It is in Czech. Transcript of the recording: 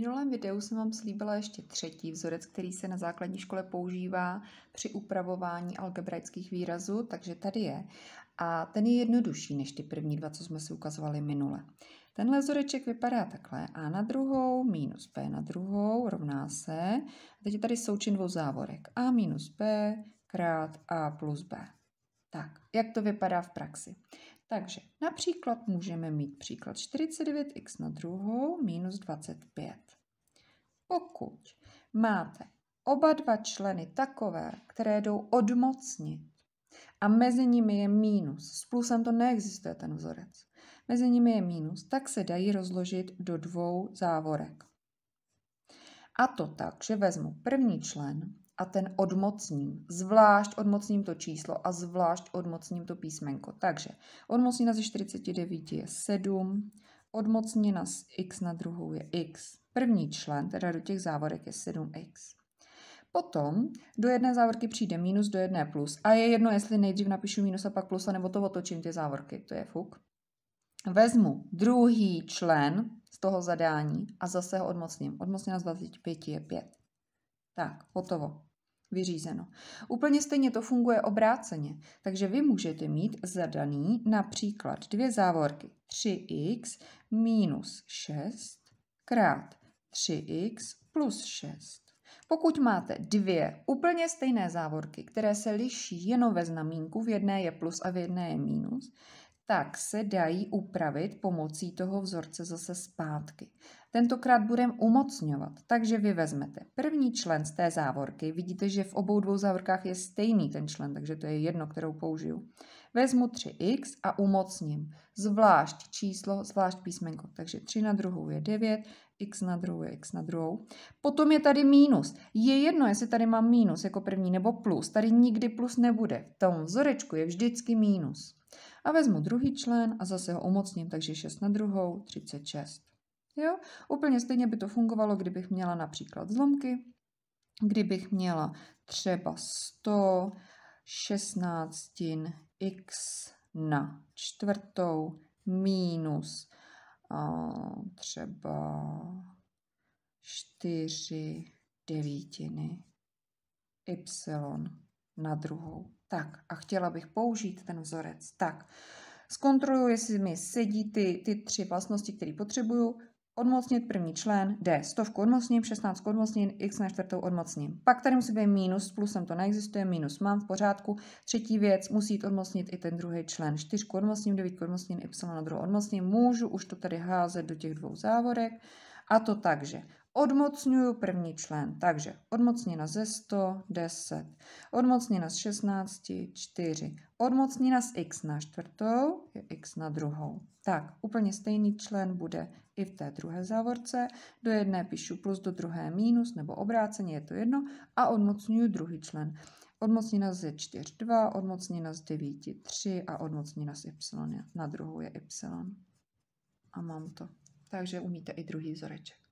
minulém videu jsem vám slíbila ještě třetí vzorec, který se na základní škole používá při upravování algebraických výrazů, takže tady je. A ten je jednodušší než ty první dva, co jsme si ukazovali minule. Tenhle vzoreček vypadá takhle. A na druhou minus B na druhou rovná se. A teď je tady součin dvou závorek. A minus B krát A plus B. Tak, jak to vypadá v praxi? Takže například můžeme mít příklad 49x na druhou minus 25. Pokud máte oba dva členy takové, které jdou odmocnit a mezi nimi je mínus, s plusem to neexistuje ten vzorec, mezi nimi je mínus, tak se dají rozložit do dvou závorek. A to tak, že vezmu první člen a ten odmocním. Zvlášť odmocním to číslo a zvlášť odmocním to písmenko. Takže odmocnina ze 49 je 7, odmocnina z x na druhou je x. První člen, teda do těch závorek je 7x. Potom do jedné závorky přijde minus, do jedné plus. A je jedno, jestli nejdřív napíšu minus a pak plus, nebo to otočím ty závorky, to je fuk. Vezmu druhý člen z toho zadání a zase ho odmocním. Odmocnina z 25 je 5. Tak, hotovo vyřízeno. Úplně stejně to funguje obráceně, takže vy můžete mít zadaný například dvě závorky 3x minus 6 krát 3x plus 6. Pokud máte dvě úplně stejné závorky, které se liší jenom ve znamínku, v jedné je plus a v jedné je minus, tak se dají upravit pomocí toho vzorce zase zpátky. Tentokrát budeme umocňovat, takže vy vezmete první člen z té závorky, vidíte, že v obou dvou závorkách je stejný ten člen, takže to je jedno, kterou použiju. Vezmu 3x a umocním zvlášť číslo, zvlášť písmenko, takže 3 na druhou je 9, x na druhou je x na druhou. Potom je tady mínus. Je jedno, jestli tady mám mínus jako první nebo plus. Tady nikdy plus nebude. V tom vzorečku je vždycky mínus a vezmu druhý člen a zase ho umocním, takže 6 na druhou, 36. Jo? Úplně stejně by to fungovalo, kdybych měla například zlomky, kdybych měla třeba 116 šestnáctin x na čtvrtou minus a třeba 4 devítiny y na druhou. Tak a chtěla bych použít ten vzorec. Tak, zkontroluji, jestli mi sedí ty, ty tři vlastnosti, které potřebuju. Odmocnit první člen, D, stovku odmocním, 16 odmocním, x na čtvrtou odmocním. Pak tady musí být minus, s plusem to neexistuje, minus mám v pořádku. Třetí věc, musí jít odmocnit i ten druhý člen, 4 odmocním, 9 odmocním, y na druhou odmocním. Můžu už to tady házet do těch dvou závorek. A to takže Odmocňuju první člen, takže odmocnina ze 100, 10, odmocnina z 16, 4, odmocnina z x na čtvrtou je x na druhou. Tak, úplně stejný člen bude i v té druhé závorce. Do jedné píšu plus, do druhé minus, nebo obráceně je to jedno a odmocňuju druhý člen. Odmocnina z 4, 2, odmocnina z 9, 3 a odmocnina z y na druhou je y. A mám to. Takže umíte i druhý vzoreček.